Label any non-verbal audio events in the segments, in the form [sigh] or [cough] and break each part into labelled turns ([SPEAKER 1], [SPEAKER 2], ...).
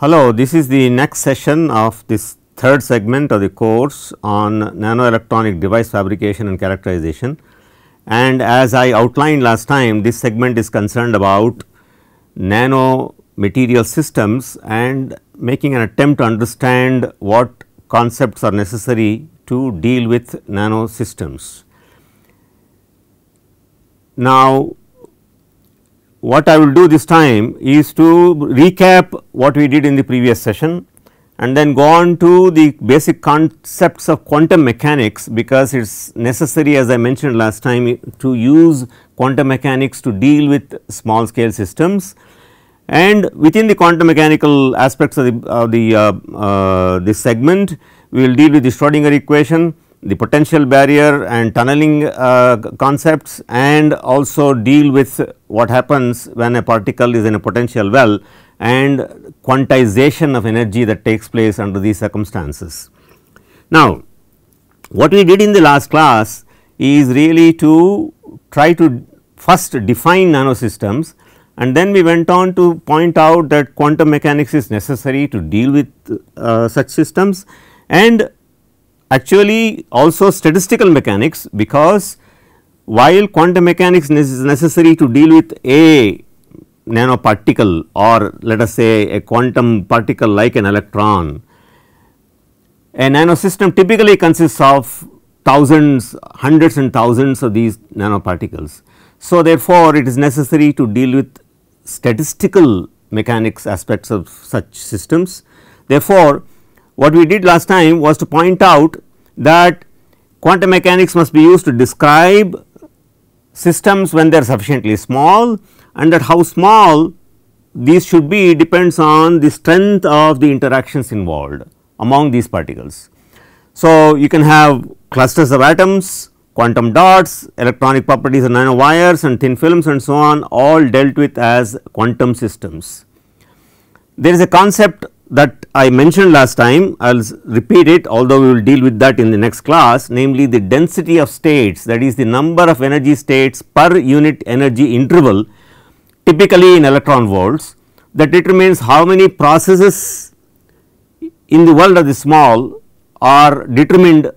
[SPEAKER 1] Hello, this is the next session of this third segment of the course on nanoelectronic device fabrication and characterization. And as I outlined last time, this segment is concerned about nano material systems and making an attempt to understand what concepts are necessary to deal with nano systems. Now, what I will do this time is to recap what we did in the previous session and then go on to the basic concepts of quantum mechanics because it is necessary as I mentioned last time to use quantum mechanics to deal with small scale systems. And within the quantum mechanical aspects of the, of the uh, uh, this segment, we will deal with the Schrodinger equation, the potential barrier and tunneling uh, concepts and also deal with what happens when a particle is in a potential well and quantization of energy that takes place under these circumstances. Now, what we did in the last class is really to try to first define nanosystems and then we went on to point out that quantum mechanics is necessary to deal with uh, such systems and actually also statistical mechanics because while quantum mechanics is necessary to deal with a nanoparticle or let us say a quantum particle like an electron, a nanosystem typically consists of thousands, hundreds and thousands of these nanoparticles. So, therefore, it is necessary to deal with statistical mechanics aspects of such systems. Therefore, what we did last time was to point out that quantum mechanics must be used to describe systems when they are sufficiently small and that how small these should be depends on the strength of the interactions involved among these particles. So, you can have clusters of atoms, quantum dots, electronic properties of nanowires and thin films and so on all dealt with as quantum systems. There is a concept that I mentioned last time I will repeat it although we will deal with that in the next class namely the density of states that is the number of energy states per unit energy interval typically in electron volts that determines how many processes in the world of the small are determined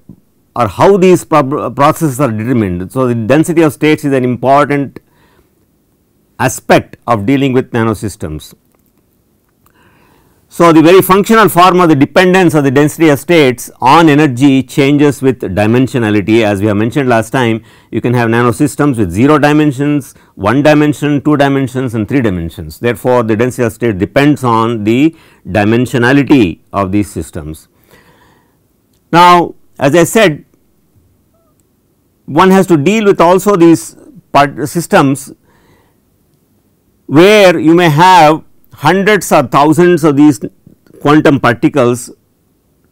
[SPEAKER 1] or how these processes are determined. So, the density of states is an important aspect of dealing with nanosystems. So, the very functional form of the dependence of the density of states on energy changes with dimensionality as we have mentioned last time you can have nano systems with 0 dimensions, 1 dimension, 2 dimensions and 3 dimensions. Therefore, the density of state depends on the dimensionality of these systems. Now, as I said one has to deal with also these systems where you may have hundreds or thousands of these quantum particles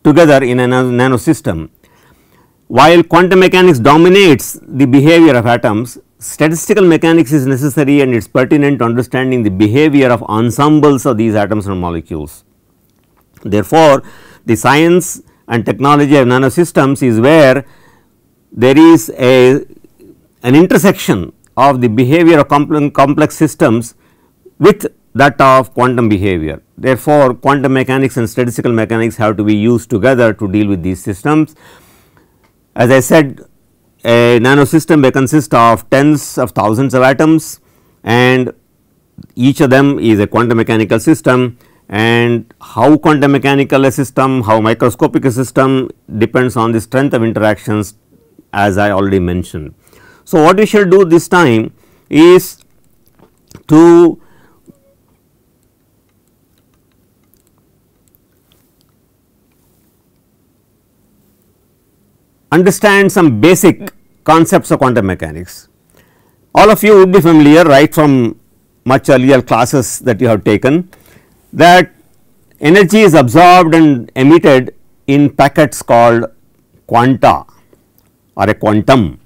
[SPEAKER 1] together in a nano system. While quantum mechanics dominates the behavior of atoms, statistical mechanics is necessary and it is pertinent to understanding the behavior of ensembles of these atoms and molecules. Therefore, the science and technology of nanosystems is where there is a an intersection of the behavior of complex systems with that of quantum behavior. Therefore, quantum mechanics and statistical mechanics have to be used together to deal with these systems. As I said, a nanosystem may consist of tens of thousands of atoms and each of them is a quantum mechanical system and how quantum mechanical a system, how microscopic a system depends on the strength of interactions as I already mentioned. So, what we shall do this time is to understand some basic concepts of quantum mechanics. All of you would be familiar right from much earlier classes that you have taken that energy is absorbed and emitted in packets called quanta or a quantum.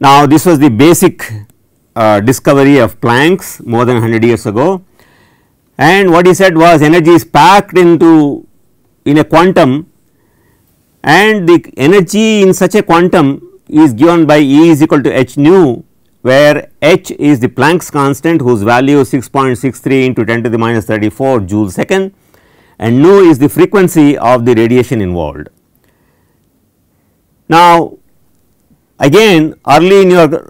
[SPEAKER 1] Now, this was the basic uh, discovery of Planck's more than 100 years ago and what he said was energy is packed into in a quantum and the energy in such a quantum is given by E is equal to h nu where h is the Planck's constant whose value is 6.63 into 10 to the minus 34 joule second and nu is the frequency of the radiation involved. Now, again early in your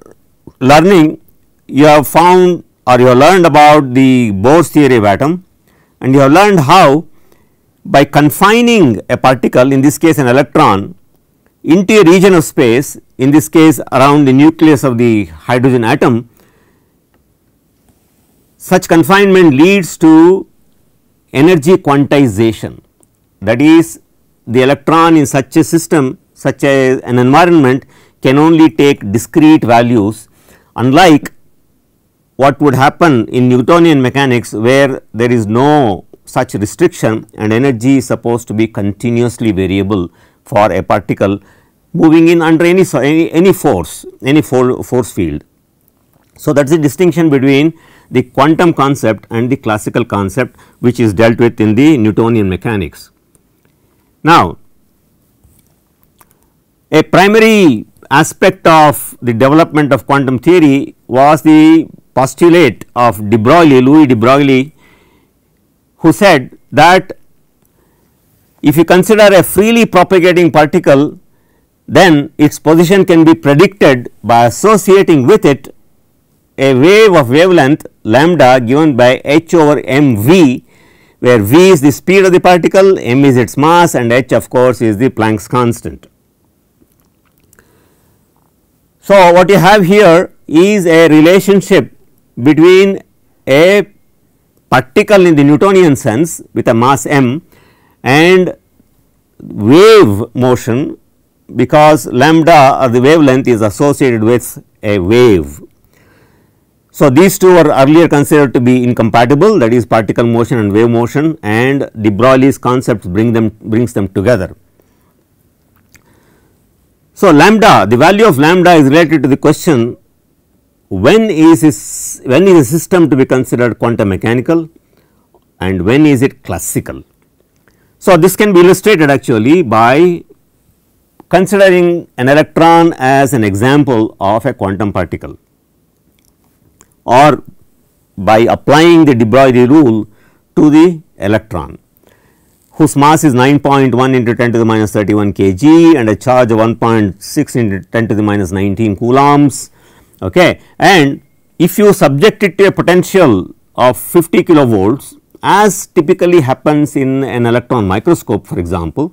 [SPEAKER 1] learning you have found or you have learned about the Bohr's theory of atom and you have learned how by confining a particle in this case an electron into a region of space in this case around the nucleus of the hydrogen atom. Such confinement leads to energy quantization that is the electron in such a system such a, an environment can only take discrete values unlike what would happen in Newtonian mechanics where there is no such restriction and energy is supposed to be continuously variable for a particle moving in under any any, any force any for, force field. So, that is the distinction between the quantum concept and the classical concept which is dealt with in the Newtonian mechanics. Now, a primary aspect of the development of quantum theory was the postulate of de Broglie, Louis de Broglie who said that if you consider a freely propagating particle then its position can be predicted by associating with it a wave of wavelength lambda given by h over m v where v is the speed of the particle, m is its mass and h of course is the Planck's constant. So, what you have here is a relationship between a particle in the Newtonian sense with a mass m and wave motion because lambda or uh, the wavelength is associated with a wave. So, these two were earlier considered to be incompatible that is particle motion and wave motion and de Broglie's concepts bring them brings them together. So, lambda the value of lambda is related to the question when is this, when is a system to be considered quantum mechanical and when is it classical. So, this can be illustrated actually by considering an electron as an example of a quantum particle or by applying the de Broglie rule to the electron whose mass is 9.1 into 10 to the minus 31 kg and a charge of 1.6 into 10 to the minus 19 coulombs okay. and if you subject it to a potential of 50 kilovolts as typically happens in an electron microscope for example,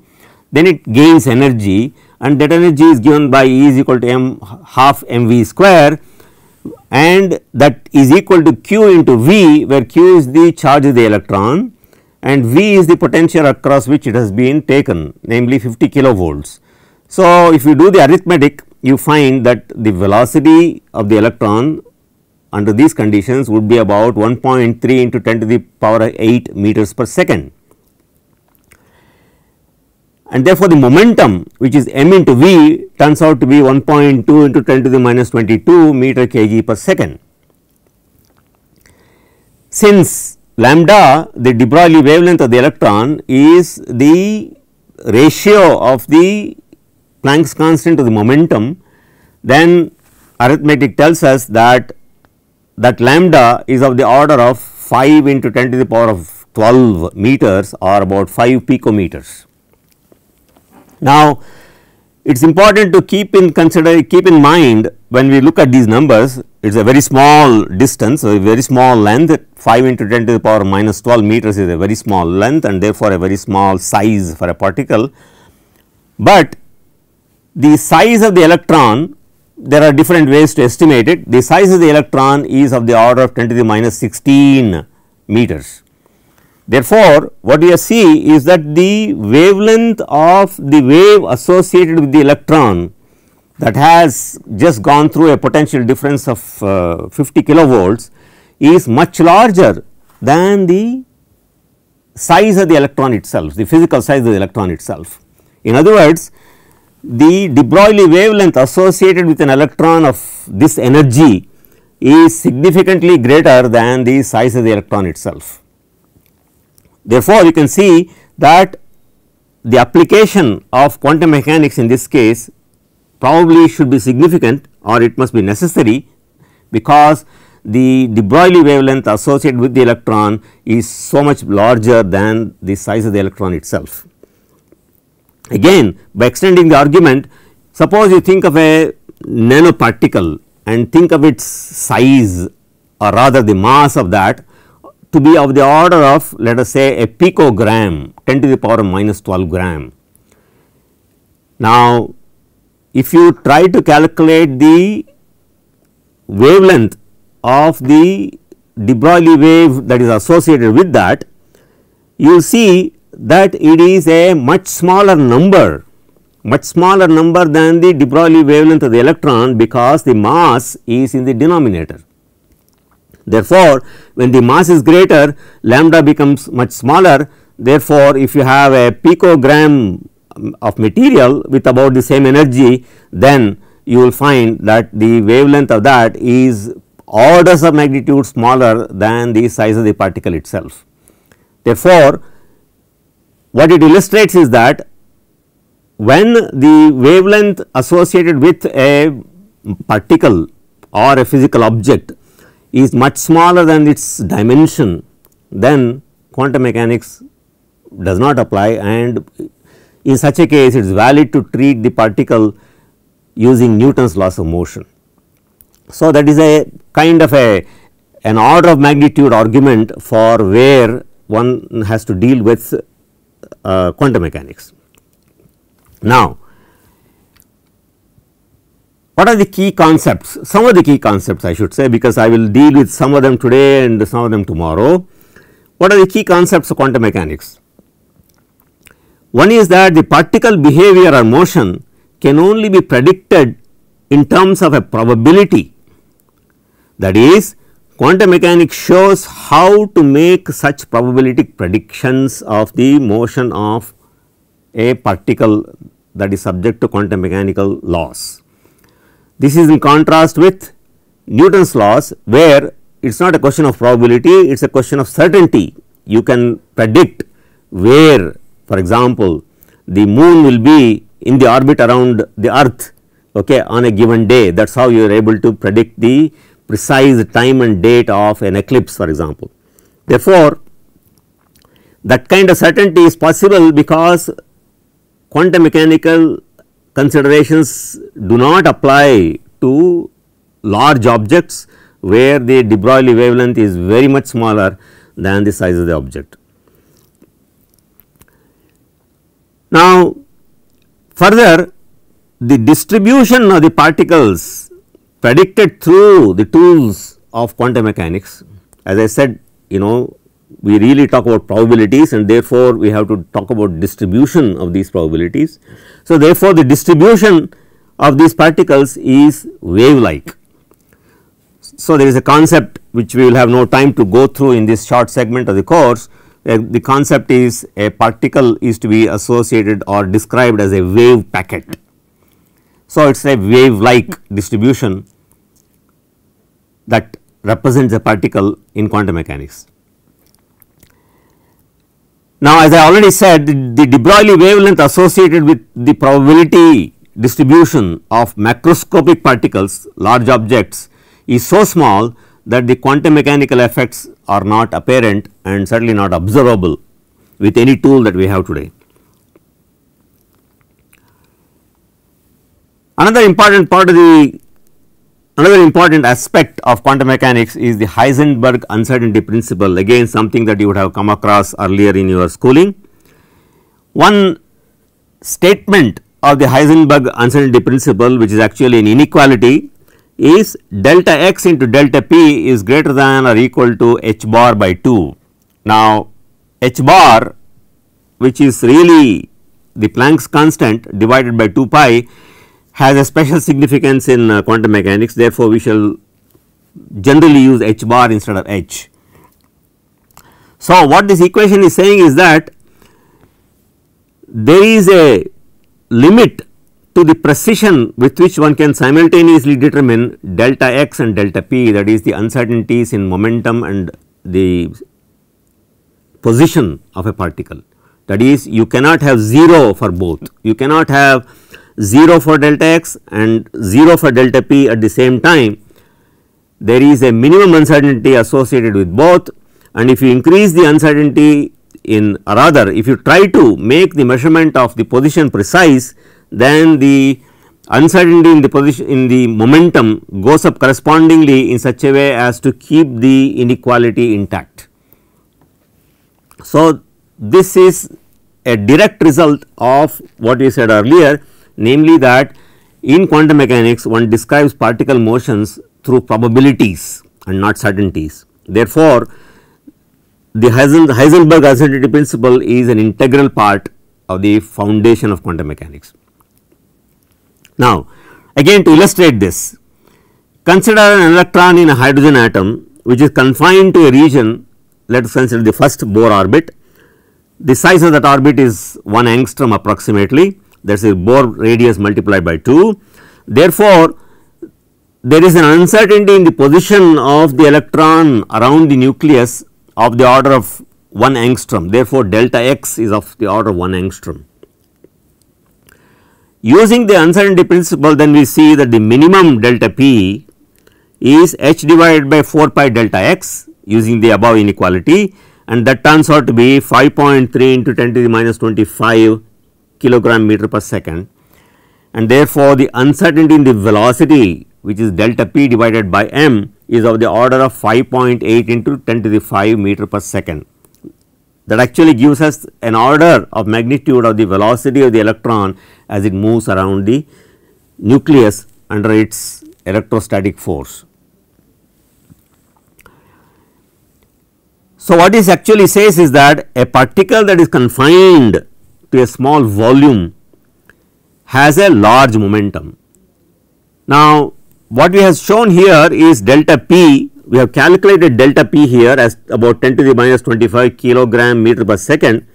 [SPEAKER 1] then it gains energy and that energy is given by E is equal to m half m v square and that is equal to q into v where q is the charge of the electron and v is the potential across which it has been taken namely 50 kilovolts. So, if you do the arithmetic you find that the velocity of the electron under these conditions would be about 1.3 into 10 to the power 8 meters per second. And therefore, the momentum which is m into v turns out to be 1.2 into 10 to the minus 22 meter kg per second. Since lambda the de Broglie wavelength of the electron is the ratio of the Planck's constant to the momentum, then arithmetic tells us that that lambda is of the order of 5 into 10 to the power of 12 meters or about 5 picometers. Now, it is important to keep in consider keep in mind when we look at these numbers it is a very small distance a very small length 5 into 10 to the power minus 12 meters is a very small length and therefore, a very small size for a particle. But the size of the electron there are different ways to estimate it the size of the electron is of the order of 10 to the minus 16 meters. Therefore, what we see is that the wavelength of the wave associated with the electron that has just gone through a potential difference of uh, 50 kilovolts is much larger than the size of the electron itself, the physical size of the electron itself. In other words, the de Broglie wavelength associated with an electron of this energy is significantly greater than the size of the electron itself. Therefore, you can see that the application of quantum mechanics in this case probably should be significant or it must be necessary because the de Broglie wavelength associated with the electron is so much larger than the size of the electron itself. Again by extending the argument suppose you think of a nanoparticle and think of its size or rather the mass of that to be of the order of let us say a picogram 10 to the power of minus 12 gram. Now, if you try to calculate the wavelength of the de Broglie wave that is associated with that, you see that it is a much smaller number much smaller number than the de Broglie wavelength of the electron because the mass is in the denominator. Therefore, when the mass is greater lambda becomes much smaller therefore, if you have a picogram um, of material with about the same energy then you will find that the wavelength of that is orders of magnitude smaller than the size of the particle itself. Therefore, what it illustrates is that when the wavelength associated with a particle or a physical object is much smaller than its dimension, then quantum mechanics does not apply and in such a case it is valid to treat the particle using Newton's laws of motion. So, that is a kind of a an order of magnitude argument for where one has to deal with uh, quantum mechanics. Now, what are the key concepts? Some of the key concepts I should say because I will deal with some of them today and some of them tomorrow. What are the key concepts of quantum mechanics? One is that the particle behavior or motion can only be predicted in terms of a probability that is Quantum mechanics shows how to make such probabilistic predictions of the motion of a particle that is subject to quantum mechanical laws. This is in contrast with Newton's laws where it is not a question of probability, it is a question of certainty. You can predict where for example, the moon will be in the orbit around the earth okay, on a given day that is how you are able to predict the precise time and date of an eclipse for example. Therefore, that kind of certainty is possible because quantum mechanical considerations do not apply to large objects where the de Broglie wavelength is very much smaller than the size of the object. Now, further the distribution of the particles predicted through the tools of quantum mechanics. As I said, you know, we really talk about probabilities and therefore, we have to talk about distribution of these probabilities. So, therefore, the distribution of these particles is wave like. So, there is a concept which we will have no time to go through in this short segment of the course. Uh, the concept is a particle is to be associated or described as a wave packet. So, it is a wave like distribution that represents a particle in quantum mechanics. Now, as I already said, the, the de Broglie wavelength associated with the probability distribution of macroscopic particles, large objects is so small that the quantum mechanical effects are not apparent and certainly not observable with any tool that we have today. Another important part of the Another important aspect of quantum mechanics is the Heisenberg uncertainty principle again something that you would have come across earlier in your schooling. One statement of the Heisenberg uncertainty principle which is actually an inequality is delta x into delta p is greater than or equal to h bar by 2. Now, h bar which is really the Planck's constant divided by 2 pi has a special significance in uh, quantum mechanics therefore, we shall generally use h bar instead of h. So, what this equation is saying is that there is a limit to the precision with which one can simultaneously determine delta x and delta p that is the uncertainties in momentum and the position of a particle that is you cannot have 0 for both you cannot have 0 for delta x and 0 for delta p at the same time, there is a minimum uncertainty associated with both and if you increase the uncertainty in or rather if you try to make the measurement of the position precise then the uncertainty in the position in the momentum goes up correspondingly in such a way as to keep the inequality intact. So, this is a direct result of what we said earlier namely that in quantum mechanics one describes particle motions through probabilities and not certainties. Therefore, the Heisenberg uncertainty principle is an integral part of the foundation of quantum mechanics. Now, again to illustrate this, consider an electron in a hydrogen atom which is confined to a region let us consider the first Bohr orbit. The size of that orbit is 1 angstrom approximately that is the Bohr radius multiplied by 2. Therefore, there is an uncertainty in the position of the electron around the nucleus of the order of 1 angstrom therefore, delta x is of the order of 1 angstrom. Using the uncertainty principle then we see that the minimum delta p is h divided by 4 pi delta x using the above inequality and that turns out to be 5.3 into 10 to the minus 25 kilogram meter per second and therefore, the uncertainty in the velocity which is delta p divided by m is of the order of 5.8 into 10 to the 5 meter per second. That actually gives us an order of magnitude of the velocity of the electron as it moves around the nucleus under its electrostatic force. So, what this actually says is that a particle that is confined to a small volume has a large momentum. Now, what we have shown here is delta p, we have calculated delta p here as about 10 to the minus 25 kilogram meter per second.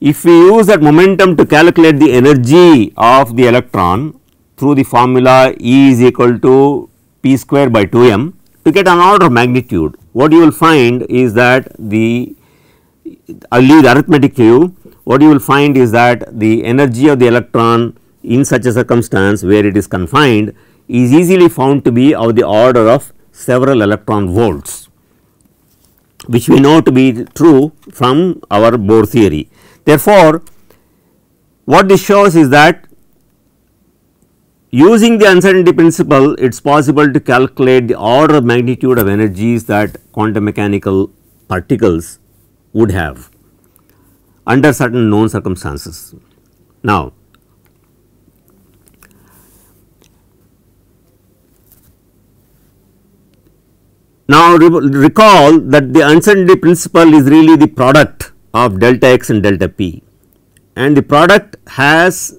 [SPEAKER 1] If we use that momentum to calculate the energy of the electron through the formula E is equal to p square by 2 m to get an order of magnitude, what you will find is that the, I uh, will leave the arithmetic to you, what you will find is that the energy of the electron in such a circumstance where it is confined is easily found to be of the order of several electron volts which we know to be true from our Bohr theory. Therefore, what this shows is that using the uncertainty principle it is possible to calculate the order of magnitude of energies that quantum mechanical particles would have under certain known circumstances. Now, now re recall that the uncertainty principle is really the product of delta x and delta p and the product has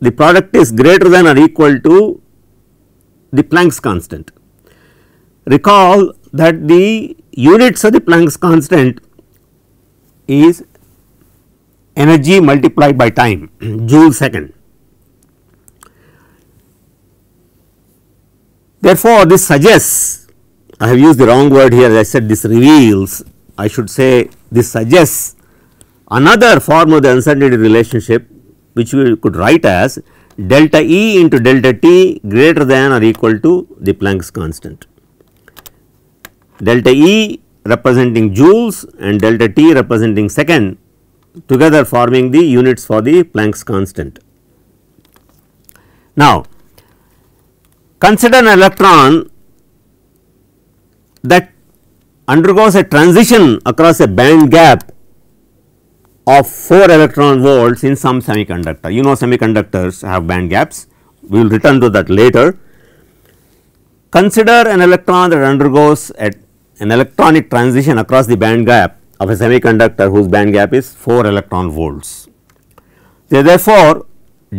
[SPEAKER 1] the product is greater than or equal to the Planck's constant. Recall that the units of the Planck's constant is energy multiplied by time [clears throat] joule second. Therefore, this suggests I have used the wrong word here I said this reveals I should say this suggests another form of the uncertainty relationship which we could write as delta E into delta T greater than or equal to the Planck's constant. Delta E representing joules and delta t representing second together forming the units for the Planck's constant. Now, consider an electron that undergoes a transition across a band gap of 4 electron volts in some semiconductor. You know semiconductors have band gaps, we will return to that later. Consider an electron that undergoes a an electronic transition across the band gap of a semiconductor whose band gap is 4 electron volts. therefore,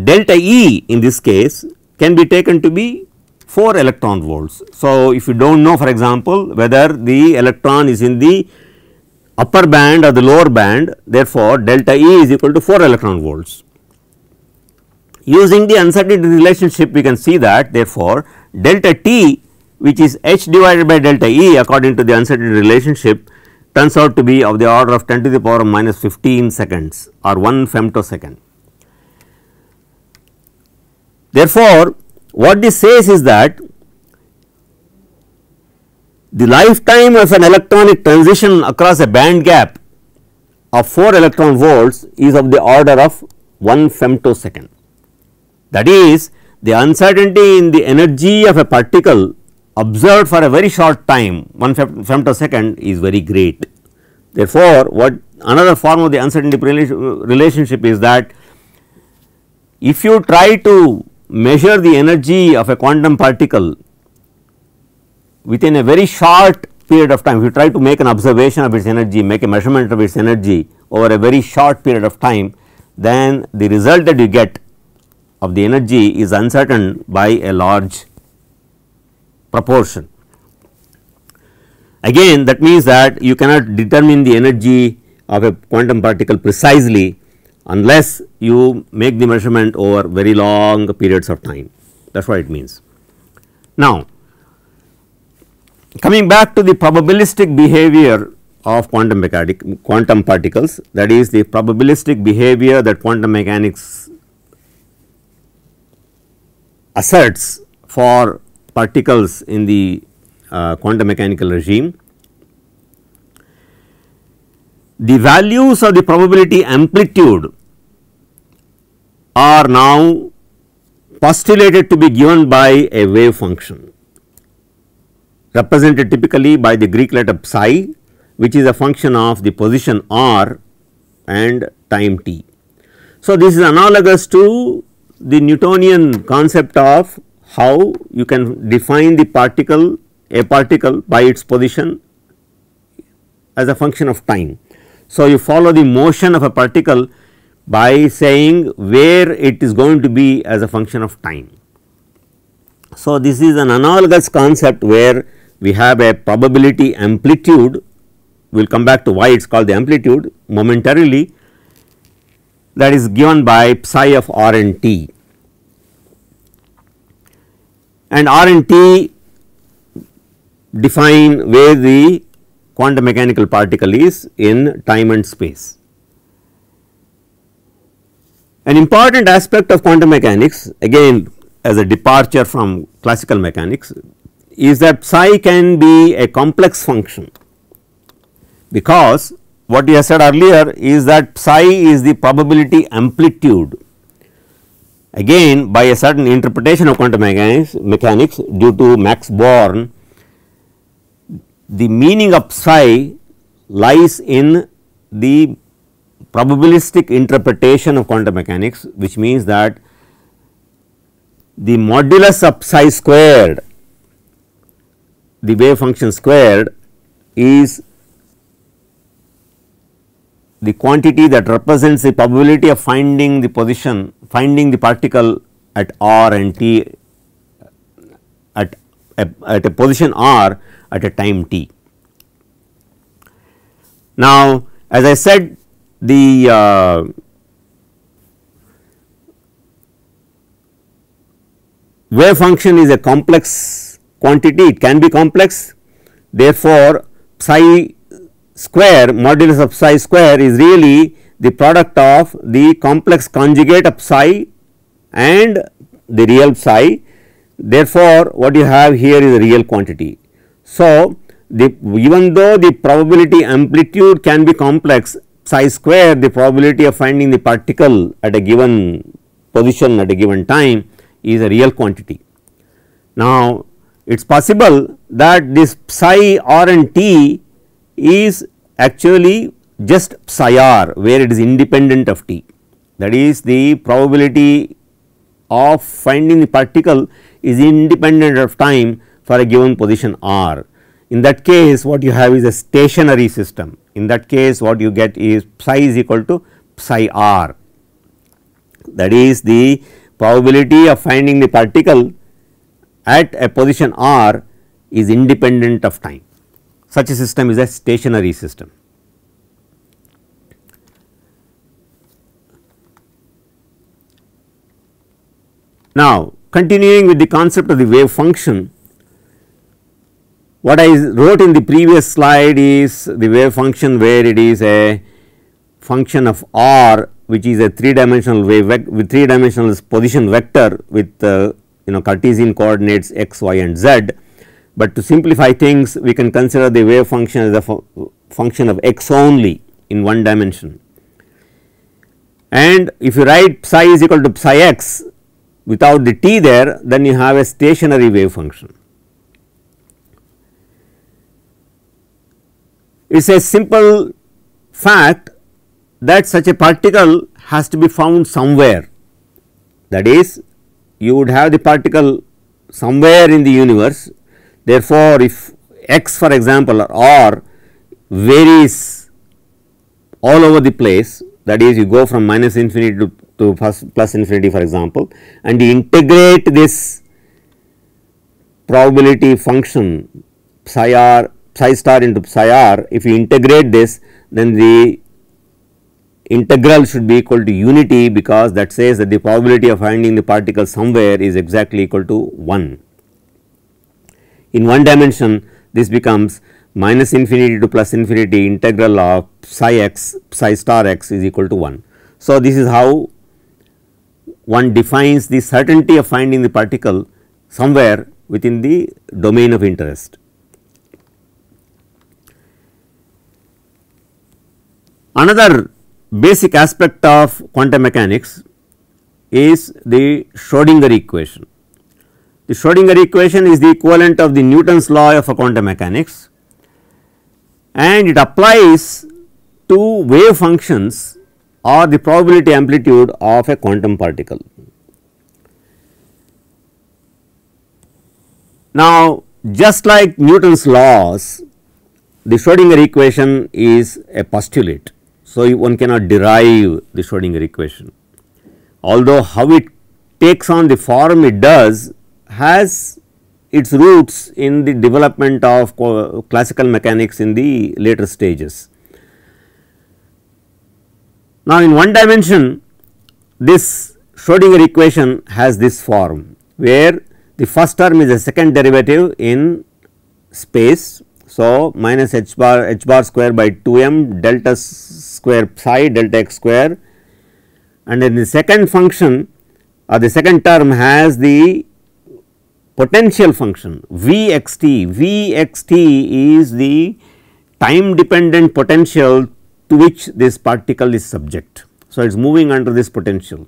[SPEAKER 1] delta E in this case can be taken to be 4 electron volts. So, if you do not know for example, whether the electron is in the upper band or the lower band therefore, delta E is equal to 4 electron volts. Using the uncertainty relationship we can see that therefore, delta T which is h divided by delta E according to the uncertainty relationship turns out to be of the order of 10 to the power of minus 15 seconds or 1 femtosecond. Therefore, what this says is that the lifetime of an electronic transition across a band gap of 4 electron volts is of the order of 1 femtosecond. That is the uncertainty in the energy of a particle observed for a very short time 1 femtosecond is very great. Therefore, what another form of the uncertainty relationship is that if you try to measure the energy of a quantum particle within a very short period of time, if you try to make an observation of its energy, make a measurement of its energy over a very short period of time, then the result that you get of the energy is uncertain by a large proportion. Again that means that you cannot determine the energy of a quantum particle precisely unless you make the measurement over very long periods of time that is what it means. Now coming back to the probabilistic behavior of quantum, mechanic, quantum particles that is the probabilistic behavior that quantum mechanics asserts for particles in the uh, quantum mechanical regime. The values of the probability amplitude are now postulated to be given by a wave function represented typically by the Greek letter psi which is a function of the position r and time t. So, this is analogous to the Newtonian concept of how you can define the particle a particle by its position as a function of time. So, you follow the motion of a particle by saying where it is going to be as a function of time. So, this is an analogous concept where we have a probability amplitude we will come back to why it is called the amplitude momentarily that is given by psi of r and t and R and T define where the quantum mechanical particle is in time and space. An important aspect of quantum mechanics again as a departure from classical mechanics is that psi can be a complex function because what we have said earlier is that psi is the probability amplitude Again by a certain interpretation of quantum mechanics, mechanics due to Max Born, the meaning of psi lies in the probabilistic interpretation of quantum mechanics which means that the modulus of psi squared the wave function squared is the quantity that represents the probability of finding the position, finding the particle at r and t at a, at a position r at a time t. Now, as I said the uh, wave function is a complex quantity, it can be complex therefore, psi square modulus of psi square is really the product of the complex conjugate of psi and the real psi. Therefore, what you have here is a real quantity. So, the even though the probability amplitude can be complex psi square the probability of finding the particle at a given position at a given time is a real quantity. Now, it is possible that this psi r and t is actually just psi r where it is independent of t that is the probability of finding the particle is independent of time for a given position r. In that case what you have is a stationary system in that case what you get is psi is equal to psi r that is the probability of finding the particle at a position r is independent of time such a system is a stationary system. Now, continuing with the concept of the wave function, what I wrote in the previous slide is the wave function where it is a function of r which is a 3 dimensional wave with 3 dimensional position vector with uh, you know Cartesian coordinates x, y and z but to simplify things, we can consider the wave function as a fu function of x only in one dimension. And if you write psi is equal to psi x without the t there, then you have a stationary wave function. It is a simple fact that such a particle has to be found somewhere. That is, you would have the particle somewhere in the universe Therefore, if x for example or r varies all over the place that is you go from minus infinity to, to plus, plus infinity for example and you integrate this probability function psi r psi star into psi r if you integrate this then the integral should be equal to unity because that says that the probability of finding the particle somewhere is exactly equal to 1. In one dimension this becomes minus infinity to plus infinity integral of psi x psi star x is equal to 1. So, this is how one defines the certainty of finding the particle somewhere within the domain of interest. Another basic aspect of quantum mechanics is the Schrodinger equation. The Schrodinger equation is the equivalent of the Newton's law of quantum mechanics and it applies to wave functions or the probability amplitude of a quantum particle. Now, just like Newton's laws, the Schrodinger equation is a postulate. So, one cannot derive the Schrodinger equation, although how it takes on the form it does has its roots in the development of classical mechanics in the later stages. Now, in one dimension this Schrodinger equation has this form where the first term is a second derivative in space. So, minus h bar h bar square by 2 m delta square psi delta x square and then the second function or the second term has the potential function Vxt is the time dependent potential to which this particle is subject. So, it is moving under this potential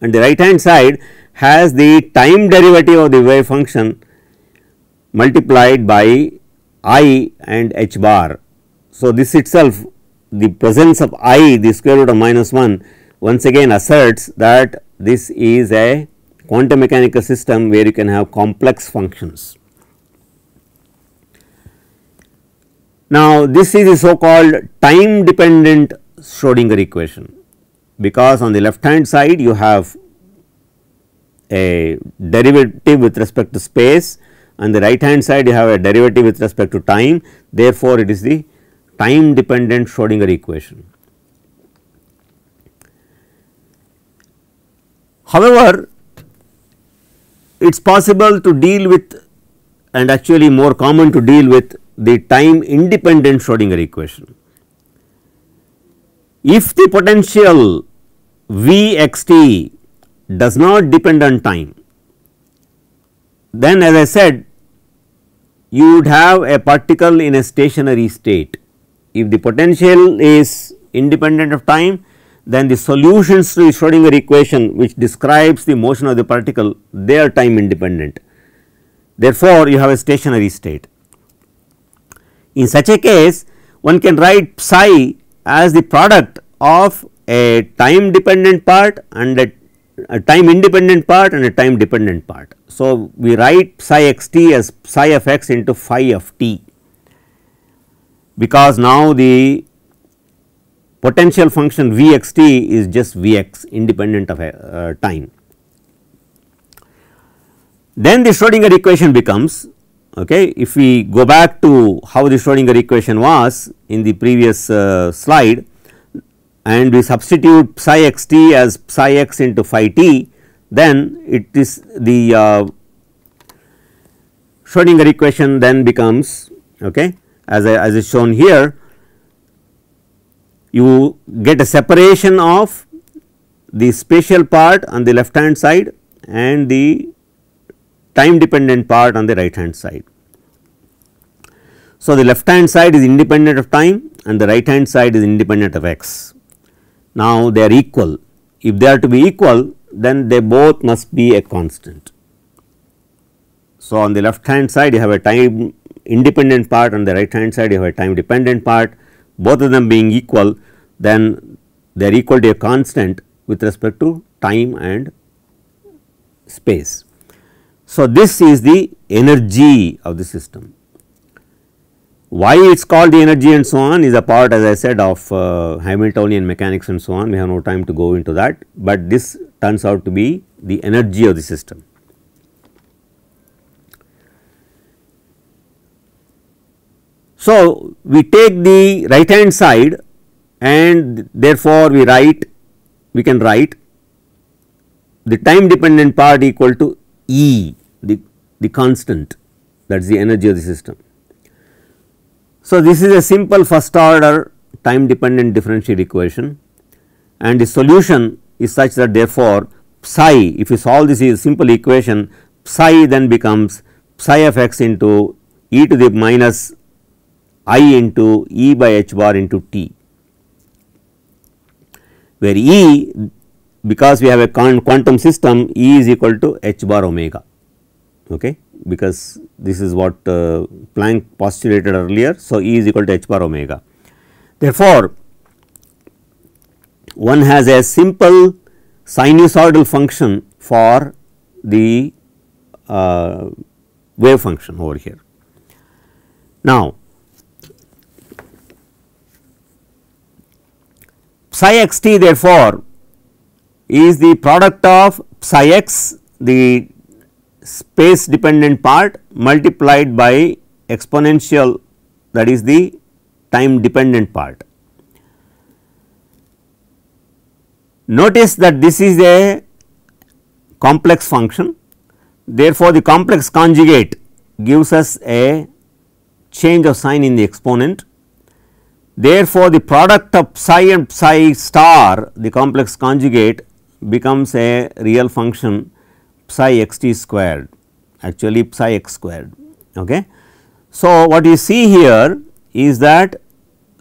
[SPEAKER 1] and the right hand side has the time derivative of the wave function multiplied by i and h bar. So, this itself the presence of i the square root of minus 1 once again asserts that this is a quantum mechanical system where you can have complex functions. Now, this is the so called time dependent Schrodinger equation because on the left hand side you have a derivative with respect to space on the right hand side you have a derivative with respect to time therefore, it is the time dependent Schrodinger equation. However, it is possible to deal with and actually more common to deal with the time independent Schrodinger equation. If the potential V x t does not depend on time, then as I said you would have a particle in a stationary state. If the potential is independent of time then the solutions to the Schrodinger equation which describes the motion of the particle they are time independent. Therefore, you have a stationary state. In such a case one can write psi as the product of a time dependent part and a, a time independent part and a time dependent part. So, we write psi x t as psi of x into phi of t because now the potential function Vxt is just Vx independent of uh, time. Then the Schrodinger equation becomes okay if we go back to how the Schrodinger equation was in the previous uh, slide and we substitute psi xt as psi x into phi t then it is the uh, Schrodinger equation then becomes okay as, I, as is shown here you get a separation of the spatial part on the left hand side and the time dependent part on the right hand side. So, the left hand side is independent of time and the right hand side is independent of x. Now, they are equal if they are to be equal then they both must be a constant. So, on the left hand side you have a time independent part on the right hand side you have a time dependent part both of them being equal then they are equal to a constant with respect to time and space. So, this is the energy of the system. Why it is called the energy and so on is a part as I said of uh, Hamiltonian mechanics and so on we have no time to go into that, but this turns out to be the energy of the system. So, we take the right hand side and therefore, we write we can write the time dependent part equal to E the, the constant that is the energy of the system. So, this is a simple first order time dependent differential equation and the solution is such that therefore, psi if you solve this simple equation psi then becomes psi of x into e to the minus i into E by h bar into t, where E because we have a quantum system E is equal to h bar omega okay, because this is what uh, Planck postulated earlier. So, E is equal to h bar omega. Therefore, one has a simple sinusoidal function for the uh, wave function over here. Now, psi x t therefore is the product of psi x the space dependent part multiplied by exponential that is the time dependent part. Notice that this is a complex function therefore, the complex conjugate gives us a change of sign in the exponent Therefore, the product of psi and psi star the complex conjugate becomes a real function psi x t squared actually psi x squared. Okay. So, what you see here is that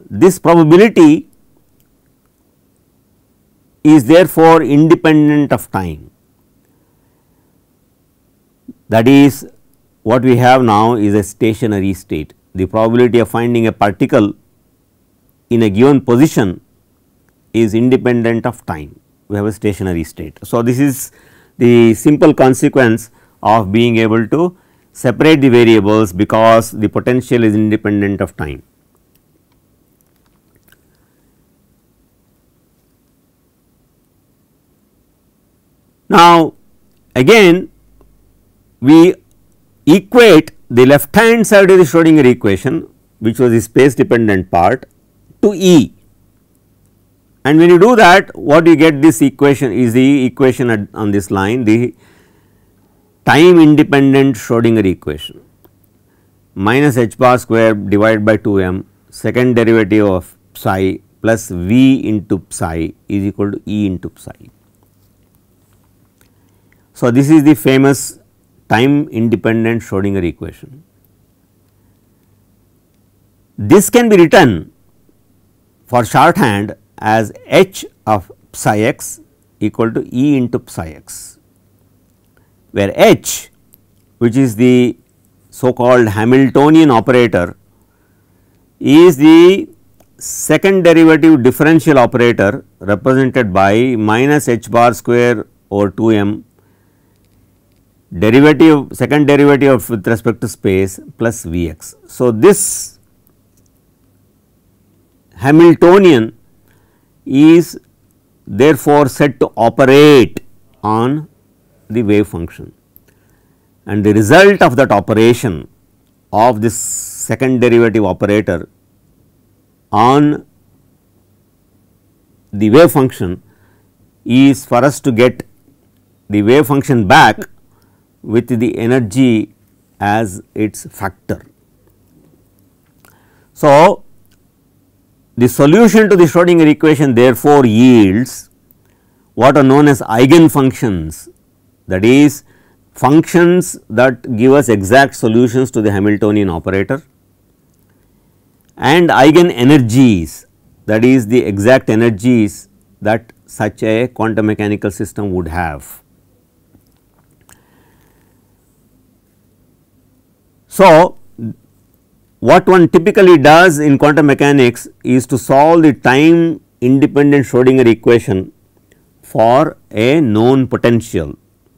[SPEAKER 1] this probability is therefore independent of time that is what we have now is a stationary state the probability of finding a particle in a given position is independent of time, we have a stationary state. So, this is the simple consequence of being able to separate the variables because the potential is independent of time. Now, again we equate the left hand side of the Schrodinger equation which was the space dependent part to E and when you do that what you get this equation is the equation at, on this line the time independent Schrodinger equation minus h bar square divided by 2 m second derivative of psi plus v into psi is equal to E into psi. So, this is the famous time independent Schrodinger equation. This can be written for shorthand as h of psi x equal to E into psi x, where h which is the so called Hamiltonian operator is the second derivative differential operator represented by minus h bar square over 2 m derivative second derivative with respect to space plus v x. So, this Hamiltonian is therefore said to operate on the wave function and the result of that operation of this second derivative operator on the wave function is for us to get the wave function back with the energy as its factor. So, the solution to the Schrodinger equation therefore yields what are known as eigenfunctions that is functions that give us exact solutions to the Hamiltonian operator and eigen energies that is the exact energies that such a quantum mechanical system would have. So, what one typically does in quantum mechanics is to solve the time independent Schrodinger equation for a known potential.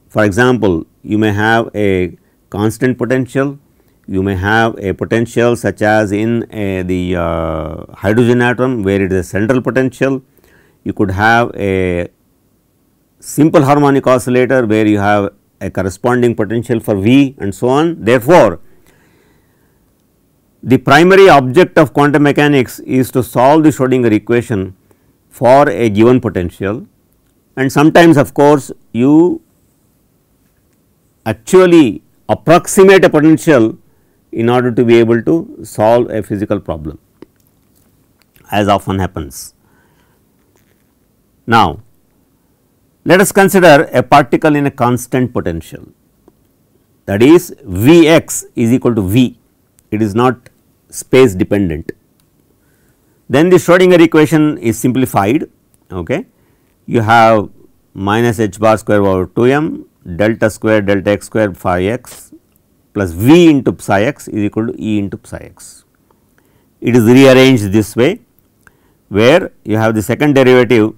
[SPEAKER 1] For example, you may have a constant potential, you may have a potential such as in a, uh, the uh, hydrogen atom where it is a central potential, you could have a simple harmonic oscillator where you have a corresponding potential for V and so on. Therefore, the primary object of quantum mechanics is to solve the Schrodinger equation for a given potential and sometimes of course, you actually approximate a potential in order to be able to solve a physical problem as often happens. Now, let us consider a particle in a constant potential that is V x is equal to V, it is not space dependent. Then the Schrodinger equation is simplified. Okay. You have minus h bar square over 2 m delta square delta x square phi x plus v into psi x is equal to e into psi x. It is rearranged this way where you have the second derivative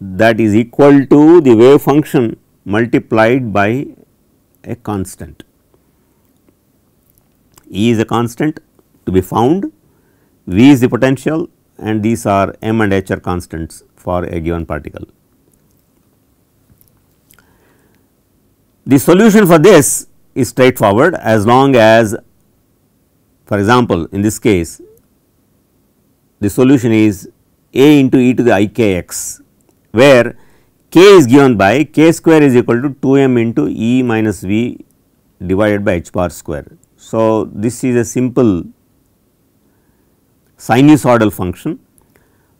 [SPEAKER 1] that is equal to the wave function multiplied by a constant. E is a constant to be found, V is the potential and these are m and h are constants for a given particle. The solution for this is straightforward as long as for example, in this case the solution is a into e to the i k x where k is given by k square is equal to 2 m into e minus v divided by h bar square. So, this is a simple sinusoidal function.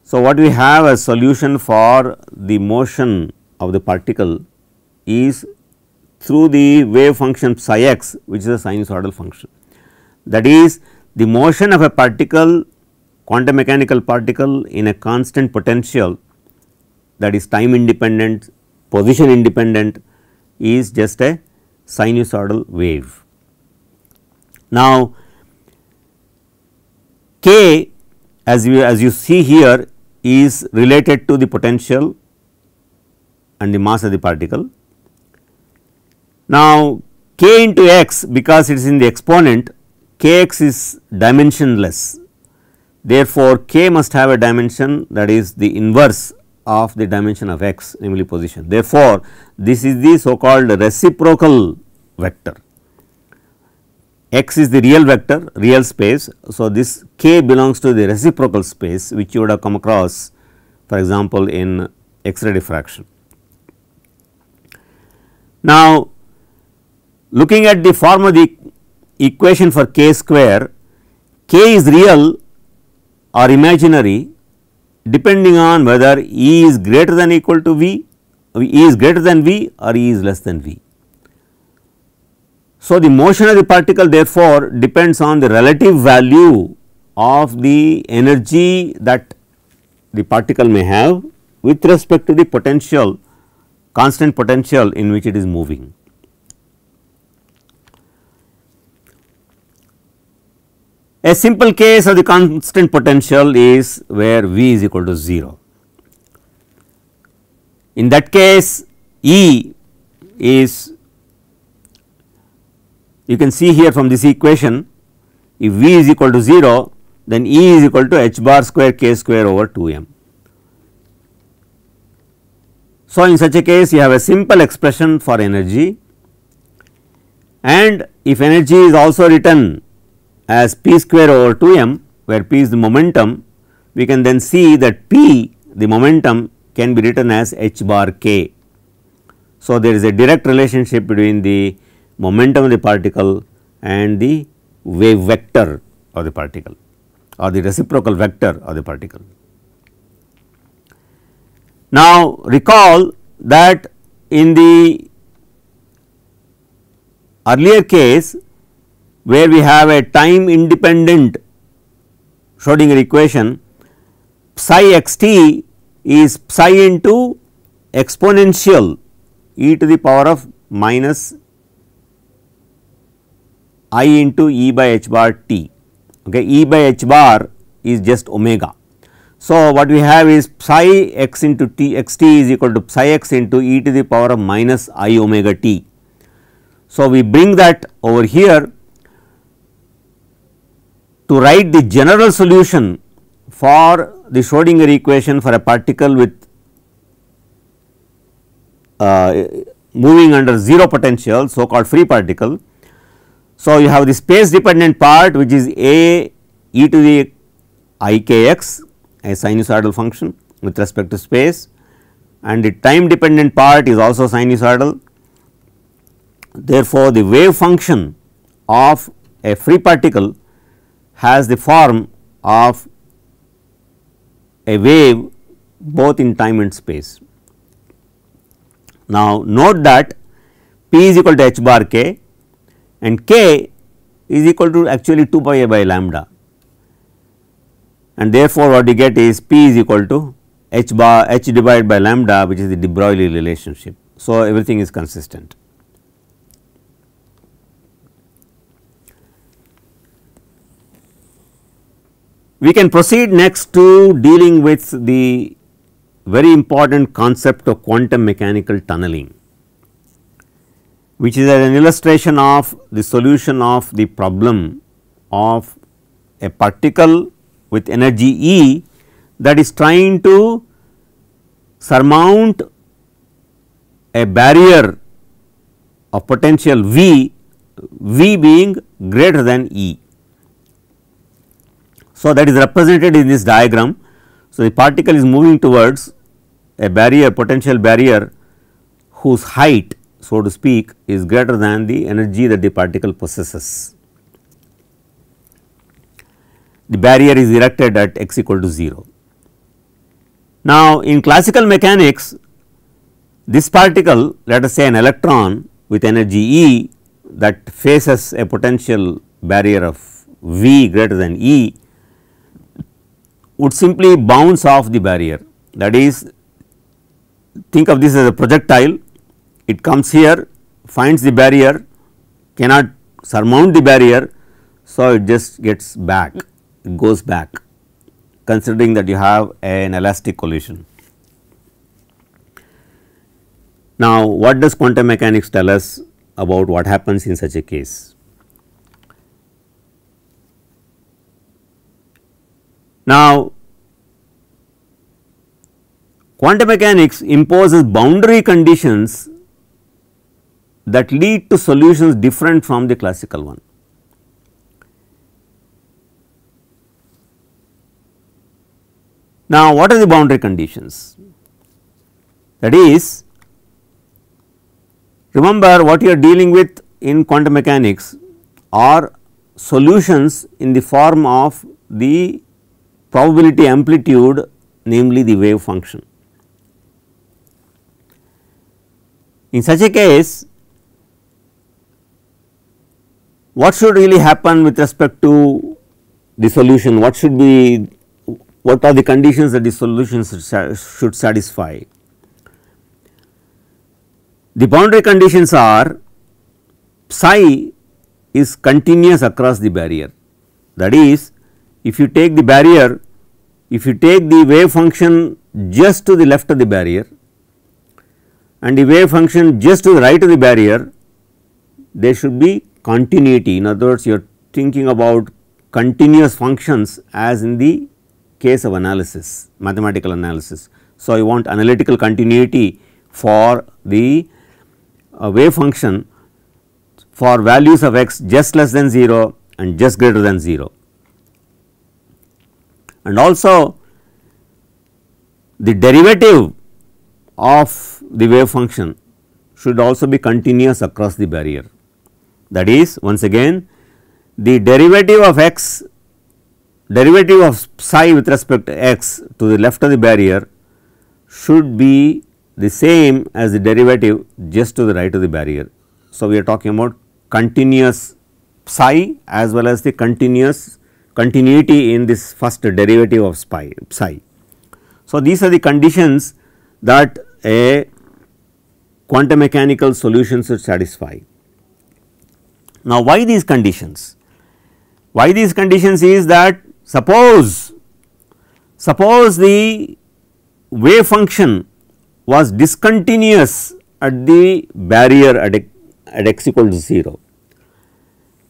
[SPEAKER 1] So, what we have as solution for the motion of the particle is through the wave function psi x which is a sinusoidal function. That is the motion of a particle quantum mechanical particle in a constant potential that is time independent, position independent is just a sinusoidal wave. Now, k as you as you see here is related to the potential and the mass of the particle. Now, k into x because it is in the exponent k x is dimensionless. Therefore, k must have a dimension that is the inverse of the dimension of x namely position. Therefore, this is the so called reciprocal vector x is the real vector, real space. So, this k belongs to the reciprocal space which you would have come across for example, in X-ray diffraction. Now, looking at the form of the equation for k square, k is real or imaginary depending on whether E is greater than equal to V, E is greater than V or E is less than V. So, the motion of the particle therefore, depends on the relative value of the energy that the particle may have with respect to the potential constant potential in which it is moving. A simple case of the constant potential is where V is equal to 0. In that case, E is you can see here from this equation if V is equal to 0 then E is equal to h bar square k square over 2 m. So, in such a case you have a simple expression for energy and if energy is also written as p square over 2 m where p is the momentum we can then see that p the momentum can be written as h bar k. So, there is a direct relationship between the momentum of the particle and the wave vector of the particle or the reciprocal vector of the particle. Now, recall that in the earlier case where we have a time independent Schrodinger equation psi x t is psi into exponential e to the power of minus i into e by h bar t, okay. e by h bar is just omega. So, what we have is psi x into t x t is equal to psi x into e to the power of minus i omega t. So, we bring that over here to write the general solution for the Schrodinger equation for a particle with uh, moving under 0 potential so called free particle so, you have the space dependent part which is a e to the i k x a sinusoidal function with respect to space and the time dependent part is also sinusoidal. Therefore, the wave function of a free particle has the form of a wave both in time and space. Now, note that p is equal to h bar k and k is equal to actually 2 pi a by lambda and therefore, what you get is p is equal to h bar h divided by lambda which is the de Broglie relationship. So, everything is consistent. We can proceed next to dealing with the very important concept of quantum mechanical tunneling which is an illustration of the solution of the problem of a particle with energy E that is trying to surmount a barrier of potential V, V being greater than E. So, that is represented in this diagram. So, the particle is moving towards a barrier potential barrier whose height so to speak is greater than the energy that the particle possesses. The barrier is erected at x equal to 0. Now, in classical mechanics this particle let us say an electron with energy E that faces a potential barrier of V greater than E would simply bounce off the barrier that is think of this as a projectile it comes here finds the barrier cannot surmount the barrier. So, it just gets back it goes back considering that you have an elastic collision. Now, what does quantum mechanics tell us about what happens in such a case? Now, quantum mechanics imposes boundary conditions that lead to solutions different from the classical one. Now, what are the boundary conditions? That is, remember what you are dealing with in quantum mechanics are solutions in the form of the probability amplitude namely the wave function. In such a case, what should really happen with respect to solution? what should be, what are the conditions that the solution should satisfy. The boundary conditions are psi is continuous across the barrier that is if you take the barrier, if you take the wave function just to the left of the barrier and the wave function just to the right of the barrier, they should be continuity. In other words, you are thinking about continuous functions as in the case of analysis, mathematical analysis. So, you want analytical continuity for the uh, wave function for values of x just less than 0 and just greater than 0. And also the derivative of the wave function should also be continuous across the barrier that is once again the derivative of x derivative of psi with respect to x to the left of the barrier should be the same as the derivative just to the right of the barrier. So, we are talking about continuous psi as well as the continuous continuity in this first derivative of psi. psi. So, these are the conditions that a quantum mechanical solution should satisfy. Now, why these conditions? Why these conditions is that suppose, suppose the wave function was discontinuous at the barrier at, at x equal to 0.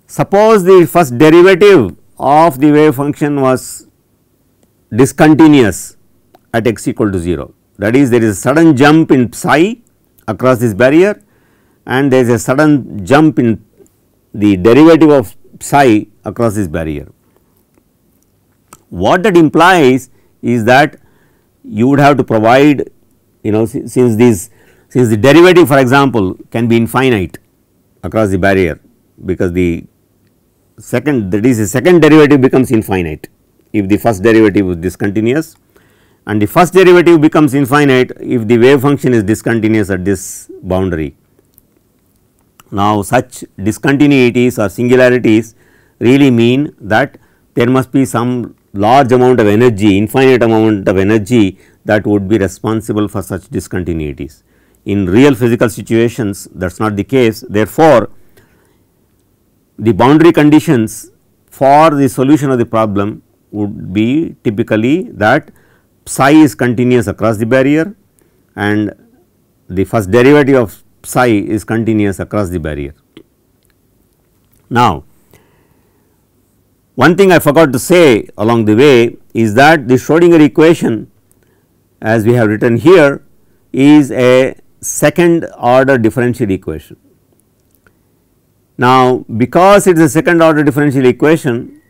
[SPEAKER 1] Suppose the first derivative of the wave function was discontinuous at x equal to 0 that is there is a sudden jump in psi across this barrier and there is a sudden jump in the derivative of psi across this barrier. What that implies is that you would have to provide you know since these since the derivative for example can be infinite across the barrier because the second that is the second derivative becomes infinite if the first derivative is discontinuous and the first derivative becomes infinite if the wave function is discontinuous at this boundary now, such discontinuities or singularities really mean that there must be some large amount of energy, infinite amount of energy that would be responsible for such discontinuities. In real physical situations that is not the case therefore, the boundary conditions for the solution of the problem would be typically that psi is continuous across the barrier and the first derivative of psi is continuous across the barrier. Now, one thing I forgot to say along the way is that the Schrodinger equation as we have written here is a second order differential equation. Now, because it is a second order differential equation,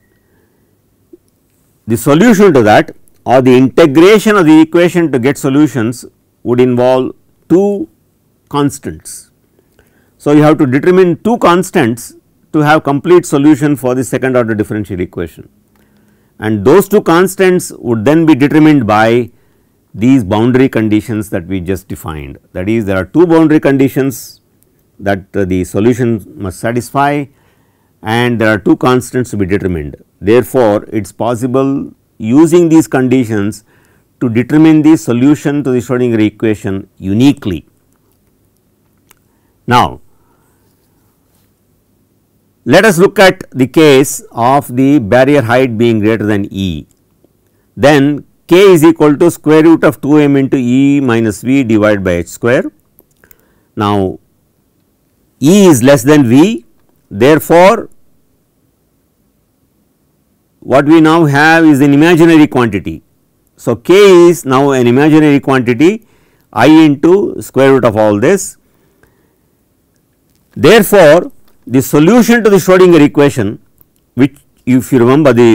[SPEAKER 1] the solution to that or the integration of the equation to get solutions would involve two constants. So, you have to determine two constants to have complete solution for the second order differential equation and those two constants would then be determined by these boundary conditions that we just defined that is there are two boundary conditions that uh, the solution must satisfy and there are two constants to be determined. Therefore, it is possible using these conditions to determine the solution to the Schrodinger equation uniquely now, let us look at the case of the barrier height being greater than E, then k is equal to square root of 2 m into E minus V divided by h square. Now, E is less than V therefore, what we now have is an imaginary quantity. So, k is now an imaginary quantity i into square root of all this Therefore, the solution to the Schrodinger equation which if you remember the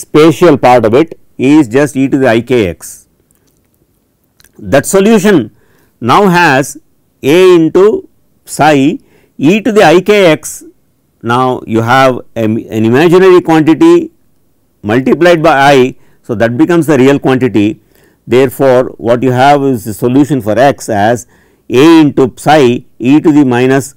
[SPEAKER 1] spatial part of it is just e to the ikx. That solution now has a into psi e to the ikx now you have a, an imaginary quantity multiplied by i. So, that becomes the real quantity therefore, what you have is the solution for x as a into psi e to the minus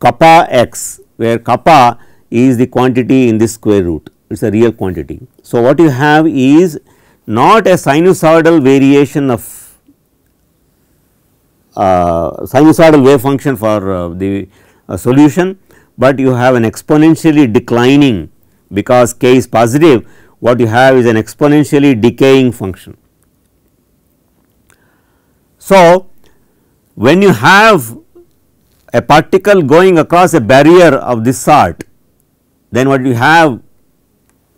[SPEAKER 1] kappa x where kappa is the quantity in this square root it is a real quantity. So, what you have is not a sinusoidal variation of uh, sinusoidal wave function for uh, the uh, solution, but you have an exponentially declining because k is positive what you have is an exponentially decaying function. So, when you have a particle going across a barrier of this sort, then what you have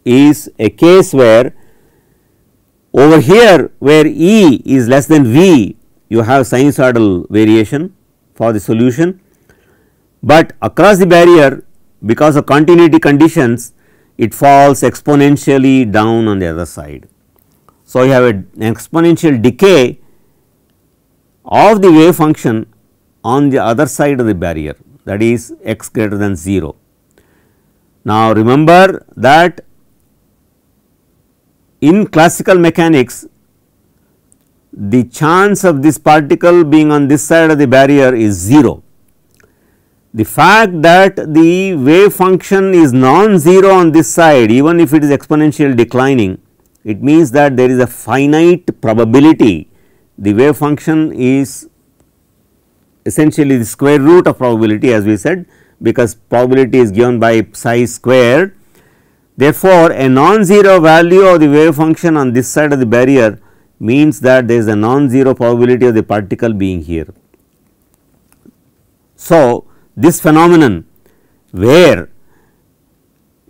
[SPEAKER 1] is a case where over here where E is less than V you have sinusoidal variation for the solution, but across the barrier because of continuity conditions it falls exponentially down on the other side. So, you have a, an exponential decay of the wave function on the other side of the barrier that is x greater than 0. Now, remember that in classical mechanics the chance of this particle being on this side of the barrier is 0. The fact that the wave function is non-zero on this side even if it is exponential declining it means that there is a finite probability the wave function is essentially the square root of probability as we said because probability is given by psi square. Therefore, a non-zero value of the wave function on this side of the barrier means that there is a non-zero probability of the particle being here. So, this phenomenon where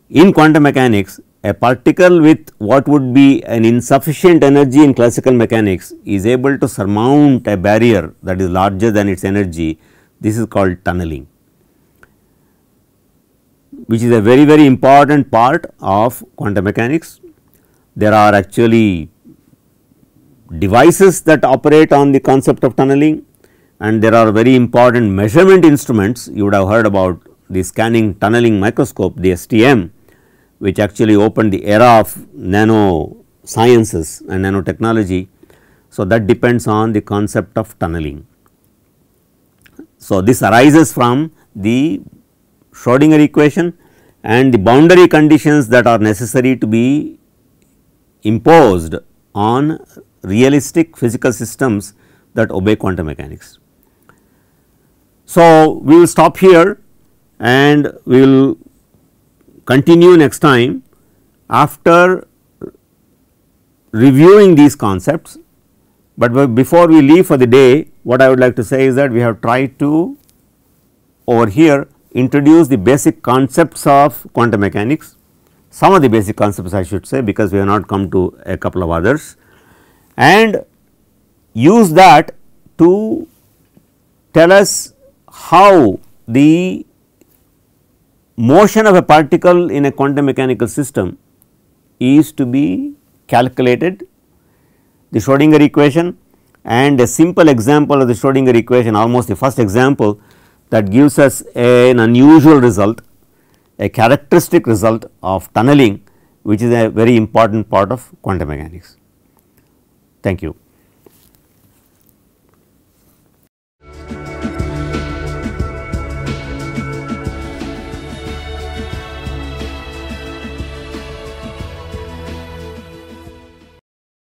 [SPEAKER 1] in quantum mechanics a particle with what would be an insufficient energy in classical mechanics is able to surmount a barrier that is larger than its energy, this is called tunneling which is a very very important part of quantum mechanics. There are actually devices that operate on the concept of tunneling and there are very important measurement instruments you would have heard about the scanning tunneling microscope the STM which actually opened the era of nano sciences and nanotechnology. So, that depends on the concept of tunneling. So, this arises from the Schrodinger equation and the boundary conditions that are necessary to be imposed on realistic physical systems that obey quantum mechanics. So, we will stop here and we will continue next time after reviewing these concepts, but before we leave for the day what I would like to say is that we have tried to over here introduce the basic concepts of quantum mechanics, some of the basic concepts I should say because we have not come to a couple of others and use that to tell us how the motion of a particle in a quantum mechanical system is to be calculated the Schrodinger equation and a simple example of the Schrodinger equation almost the first example that gives us a, an unusual result a characteristic result of tunneling which is a very important part of quantum mechanics. Thank you.